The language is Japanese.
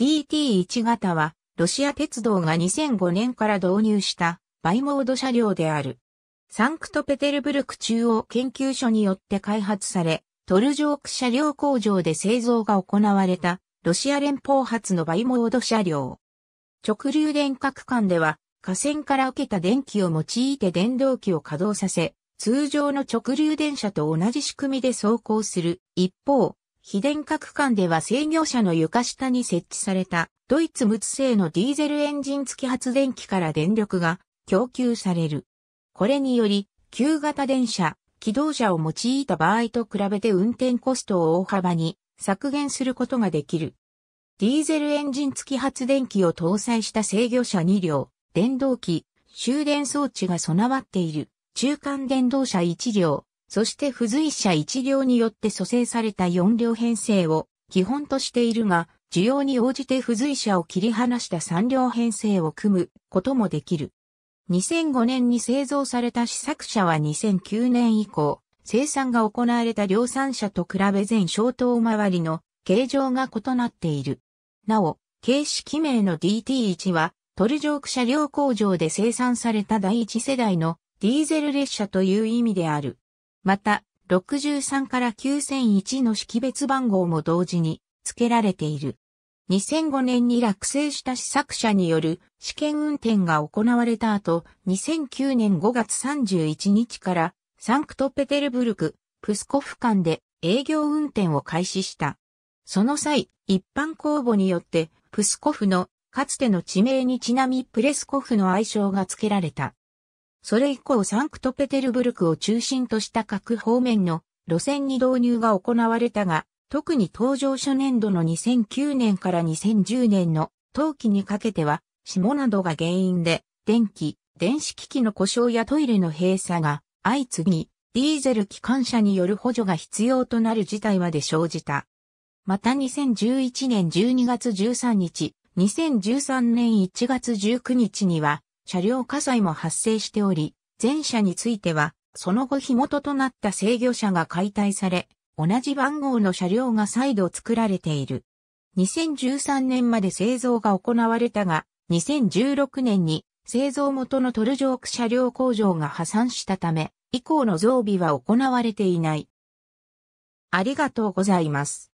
DT1 型は、ロシア鉄道が2005年から導入したバイモード車両である。サンクトペテルブルク中央研究所によって開発され、トルジョーク車両工場で製造が行われた、ロシア連邦発のバイモード車両。直流電化区間では、架線から受けた電気を用いて電動機を稼働させ、通常の直流電車と同じ仕組みで走行する。一方、非電化区間では制御車の床下に設置されたドイツ無製のディーゼルエンジン付き発電機から電力が供給される。これにより、旧型電車、機動車を用いた場合と比べて運転コストを大幅に削減することができる。ディーゼルエンジン付き発電機を搭載した制御車2両、電動機、終電装置が備わっている中間電動車1両、そして付随車1両によって蘇生された4両編成を基本としているが、需要に応じて付随車を切り離した3両編成を組むこともできる。2005年に製造された試作車は2009年以降、生産が行われた量産車と比べ全小灯周りの形状が異なっている。なお、形式名の DT1 は、トルジョーク車両工場で生産された第一世代のディーゼル列車という意味である。また、63から9001の識別番号も同時に付けられている。2005年に落成した試作者による試験運転が行われた後、2009年5月31日からサンクトペテルブルク、プスコフ間で営業運転を開始した。その際、一般公募によってプスコフのかつての地名にちなみプレスコフの愛称が付けられた。それ以降サンクトペテルブルクを中心とした各方面の路線に導入が行われたが、特に登場初年度の2009年から2010年の冬季にかけては、霜などが原因で、電気、電子機器の故障やトイレの閉鎖が相次ぎ、ディーゼル機関車による補助が必要となる事態まで生じた。また2011年12月13日、2013年1月19日には、車両火災も発生しており、前車については、その後火元となった制御車が解体され、同じ番号の車両が再度作られている。2013年まで製造が行われたが、2016年に製造元のトルジョーク車両工場が破産したため、以降の増備は行われていない。ありがとうございます。